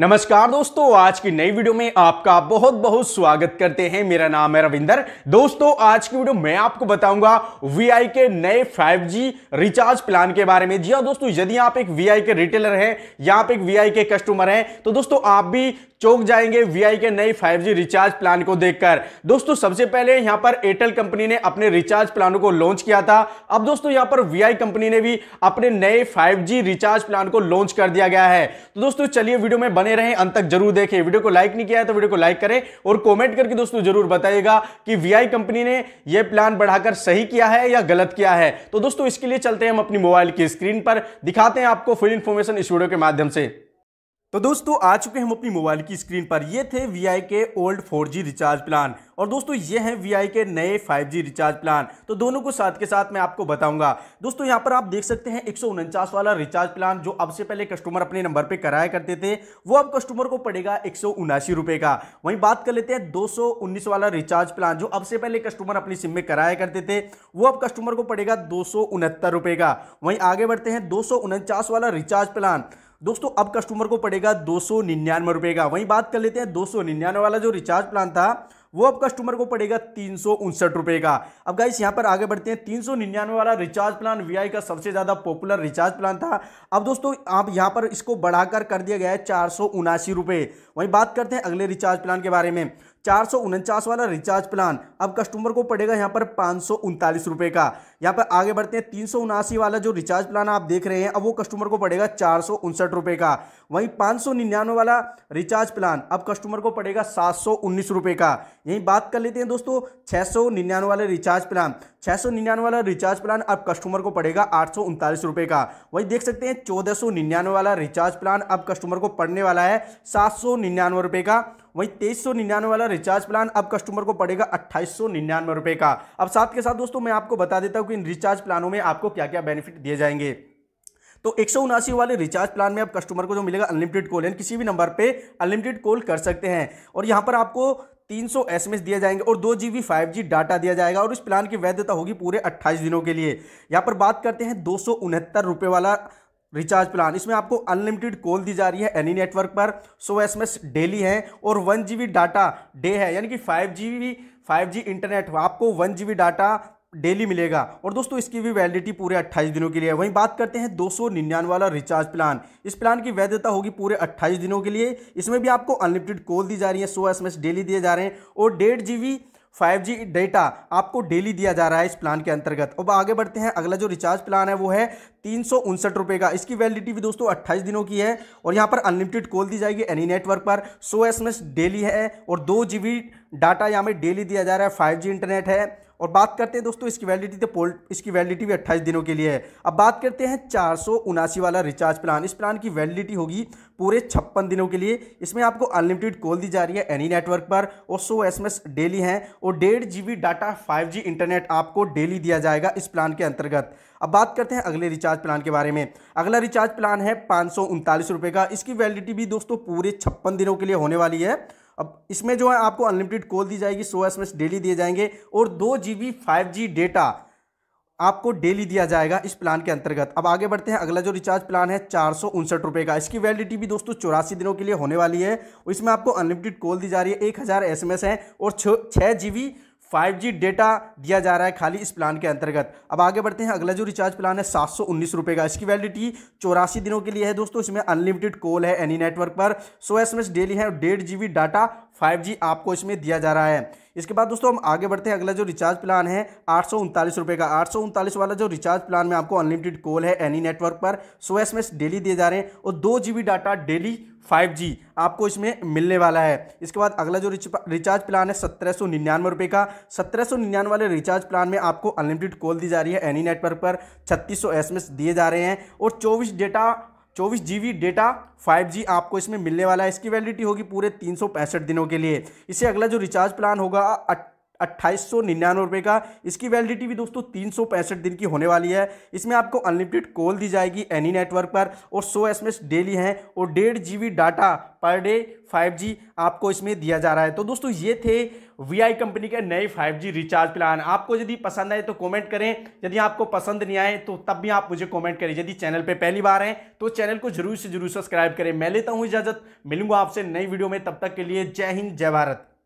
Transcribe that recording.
नमस्कार दोस्तों आज की नई वीडियो में आपका बहुत बहुत स्वागत करते हैं मेरा नाम है रविंदर दोस्तों आज की वीडियो मैं आपको बताऊंगा वी के नए 5G रिचार्ज प्लान के बारे में जी हाँ दोस्तों यदि आप एक वी के रिटेलर हैं या आप एक वी के कस्टमर हैं तो दोस्तों आप भी चौक जाएंगे वीआई के नए 5G रिचार्ज प्लान को देखकर दोस्तों सबसे पहले यहां पर एयरटेल कंपनी ने अपने रिचार्ज प्लानों को लॉन्च किया था अब दोस्तों यहां पर वी कंपनी ने भी अपने नए 5G रिचार्ज प्लान को लॉन्च कर दिया गया है तो दोस्तों चलिए वीडियो में बने रहें अंत तक जरूर देखें वीडियो को लाइक नहीं किया है तो वीडियो को लाइक करें और कॉमेंट करके दोस्तों जरूर बताइएगा कि वीआई कंपनी ने यह प्लान बढ़ाकर सही किया है या गलत किया है तो दोस्तों इसके लिए चलते हैं हम अपनी मोबाइल की स्क्रीन पर दिखाते हैं आपको फुल इन्फॉर्मेशन इस वीडियो के माध्यम से तो दोस्तों आ चुके हम अपनी मोबाइल की स्क्रीन पर ये थे वी आई के ओल्ड 4G रिचार्ज प्लान और दोस्तों ये हैं वी आई के नए 5G रिचार्ज प्लान तो दोनों को साथ के साथ मैं आपको बताऊंगा दोस्तों यहाँ पर आप देख सकते हैं एक वाला रिचार्ज प्लान जो अब से पहले कस्टमर अपने नंबर पे कराया करते थे वो अब कस्टमर को पड़ेगा एक रुपए का वहीं बात कर लेते हैं दो वाला रिचार्ज प्लान जो अब से पहले कस्टमर अपनी सिम में कराया करते थे वो अब कस्टमर को पड़ेगा दो रुपए का वहीं आगे बढ़ते हैं दो वाला रिचार्ज प्लान दोस्तों अब कस्टमर को पड़ेगा दो सौ निन्यानवे का वहीं बात कर लेते हैं दो सौ निन्यानवे वाला जो रिचार्ज प्लान था वो अब कस्टमर को पड़ेगा तीन सौ उनसठ रुपए का अब गाइस यहां पर आगे बढ़ते हैं तीन सौ निन्यानवे वाला रिचार्ज प्लान वीआई का सबसे ज़्यादा पॉपुलर रिचार्ज प्लान था अब दोस्तों आप यहां पर इसको बढ़ाकर कर दिया गया है चार सौ उनासी रुपए वहीं बात करते हैं अगले रिचार्ज प्लान के बारे में चार वाला रिचार्ज प्लान अब कस्टमर को पड़ेगा यहाँ पर पाँच रुपए का यहाँ पर आगे बढ़ते हैं तीन वाला जो रिचार्ज प्लान आप देख रहे हैं अब वो कस्टमर को पड़ेगा चार रुपए का वहीं पाँच वाला रिचार्ज प्लान अब कस्टमर को पड़ेगा सात रुपए का यही बात कर लेते हैं दोस्तों छः वाले रिचार्ज प्लान छः वाला रिचार्ज प्लान अब कस्टमर को पड़ेगा आठ रुपए का वही देख सकते हैं चौदह वाला रिचार्ज प्लान अब कस्टमर को पड़ने वाला है सात रुपए का वहीं तेईस सौ निन्यानवे वाला रिचार्ज प्लान अब कस्टमर को पड़ेगा अट्ठाईस सौ निन्यानवे का अब साथ के साथ दोस्तों मैं आपको बता देता हूँ कि इन रिचार्ज प्लानों में आपको क्या क्या बेनिफिट दिए जाएंगे तो एक वाले रिचार्ज प्लान में आप कस्टमर को जो मिलेगा अनलिमिटेड कॉल यानी किसी भी नंबर पे अनलिमिटेड कॉल कर सकते हैं और यहां पर आपको 300 एस दिए जाएंगे और दो G B five G data दिया जाएगा और इस प्लान की वैधता होगी पूरे 28 दिनों के लिए यहाँ पर बात करते हैं दो सौ वाला रिचार्ज प्लान इसमें आपको अनलिमिटेड कॉल दी जा रही है एनी नेटवर्क पर सो एस डेली है और वन जी डाटा डे है यानी कि five G five G internet आपको वन जी डाटा डेली मिलेगा और दोस्तों इसकी भी वैलिडिटी पूरे 28 दिनों के लिए है वहीं बात करते हैं दो सौ वाला रिचार्ज प्लान इस प्लान की वैधता होगी पूरे 28 दिनों के लिए इसमें भी आपको अनलिमिटेड कॉल दी जा रही है सो एस डेली दिए जा रहे हैं और डेढ़ जी 5G डेटा आपको डेली दिया जा रहा है इस प्लान के अंतर्गत अब आगे बढ़ते हैं अगला जो रिचार्ज प्लान है वो है तीन सौ उनसठ रुपये का इसकी वैलिडिटी भी दोस्तों 28 दिनों की है और यहाँ पर अनलिमिटेड कॉल दी जाएगी एनी नेटवर्क पर 100 एस डेली है और दो जी डाटा यहाँ पर डेली दिया जा रहा है फाइव इंटरनेट है और बात करते हैं दोस्तों इसकी वैलिडिटी तो पोल इसकी वैलिडिटी भी अट्ठाईस दिनों के लिए है अब बात करते हैं चार वाला रिचार्ज प्लान इस प्लान की वैलिडिटी होगी पूरे छप्पन दिनों के लिए इसमें आपको अनलिमिटेड कॉल दी जा रही है एनी नेटवर्क पर और सौ एस डेली हैं और डेढ़ जी डाटा फाइव इंटरनेट आपको डेली दिया जाएगा इस प्लान के अंतर्गत अब बात करते हैं अगले रिचार्ज प्लान के बारे में अगला रिचार्ज प्लान है पाँच का इसकी वैलिडिटी भी दोस्तों पूरे छप्पन दिनों के लिए होने वाली है अब इसमें जो है आपको अनलिमिटेड कॉल दी जाएगी सौ एस डेली दिए जाएंगे और दो G B five G data आपको डेली दिया जाएगा इस प्लान के अंतर्गत अब आगे बढ़ते हैं अगला जो रिचार्ज प्लान है चार सौ उनसठ रुपये का इसकी वैलिडिटी भी दोस्तों चौरासी दिनों के लिए होने वाली है और इसमें आपको अनलिमिटेड कॉल दी जा रही है एक हज़ार एस एम एस हैं और छः G B five G data दिया जा रहा है खाली इस प्लान के अंतर्गत अब आगे बढ़ते हैं अगला जो रिचार्ज प्लान है सात सौ उन्नीस रुपये का इसकी वैलिडिटी चौरासी दिनों के लिए है दोस्तों इसमें अनलिमिटेड कॉल है एनी नेटवर्क पर सौ एस डेली है और डेढ़ जी डाटा फाइव आपको इसमें दिया जा रहा है इसके बाद दोस्तों हम आगे बढ़ते हैं अगला जो रिचार्ज प्लान है आठ रुपए का आठ वाला जो रिचार्ज प्लान में आपको अनलिमिटेड कॉल है एनी नेटवर्क पर सो एस डेली दिए जा रहे हैं और दो जी डाटा डेली 5G आपको इसमें मिलने वाला है इसके बाद अगला जो रिचार्ज प्लान है सत्रह सौ निन्यानवे रुपये का सत्रह सौ निन्यानवे वाले रिचार्ज प्लान में आपको अनलिमिटेड कॉल दी जा रही है एनी नेटवर्क पर छत्तीस सौ एस दिए जा रहे हैं और चौबीस डेटा चौबीस जी डेटा 5G आपको इसमें मिलने वाला है इसकी वैलिडिटी होगी पूरे तीन दिनों के लिए इससे अगला जो रिचार्ज प्लान होगा अट्ठाईस सौ निन्यानवे का इसकी वैलिडिटी भी दोस्तों तीन सौ पैंसठ दिन की होने वाली है इसमें आपको अनलिमिटेड कॉल दी जाएगी एनी नेटवर्क पर और सो एस डेली हैं और डेढ़ G data per day 5G आपको इसमें दिया जा रहा है तो दोस्तों ये थे वी आई कंपनी के नए 5G रिचार्ज प्लान आपको यदि पसंद आए तो कमेंट करें यदि आपको पसंद नहीं आए तो तब भी आप मुझे कमेंट करें यदि चैनल पे पहली बार हैं तो चैनल को जरूर से जरूर सब्सक्राइब करें मैं लेता हूँ इजाज़त मिलूंगा आपसे नई वीडियो में तब तक के लिए जय हिंद जय भारत